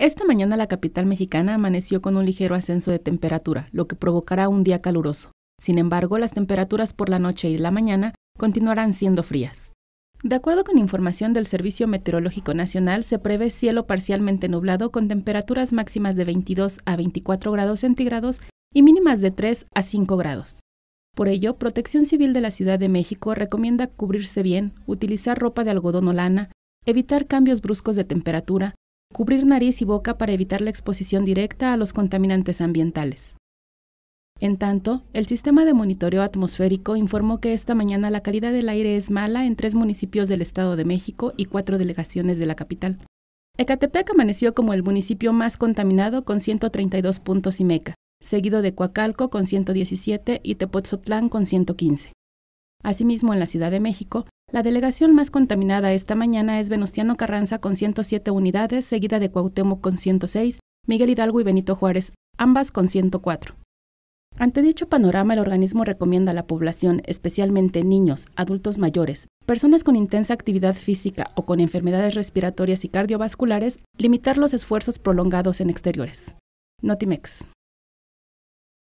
Esta mañana la capital mexicana amaneció con un ligero ascenso de temperatura, lo que provocará un día caluroso. Sin embargo, las temperaturas por la noche y la mañana continuarán siendo frías. De acuerdo con información del Servicio Meteorológico Nacional, se prevé cielo parcialmente nublado con temperaturas máximas de 22 a 24 grados centígrados y mínimas de 3 a 5 grados. Por ello, Protección Civil de la Ciudad de México recomienda cubrirse bien, utilizar ropa de algodón o lana, evitar cambios bruscos de temperatura, Cubrir nariz y boca para evitar la exposición directa a los contaminantes ambientales. En tanto, el sistema de monitoreo atmosférico informó que esta mañana la calidad del aire es mala en tres municipios del Estado de México y cuatro delegaciones de la capital. Ecatepec amaneció como el municipio más contaminado con 132 puntos meca, seguido de Coacalco con 117 y Tepotzotlán con 115. Asimismo, en la Ciudad de México, la delegación más contaminada esta mañana es Venustiano Carranza con 107 unidades, seguida de Cuauhtémoc con 106, Miguel Hidalgo y Benito Juárez, ambas con 104. Ante dicho panorama, el organismo recomienda a la población, especialmente niños, adultos mayores, personas con intensa actividad física o con enfermedades respiratorias y cardiovasculares, limitar los esfuerzos prolongados en exteriores. Notimex.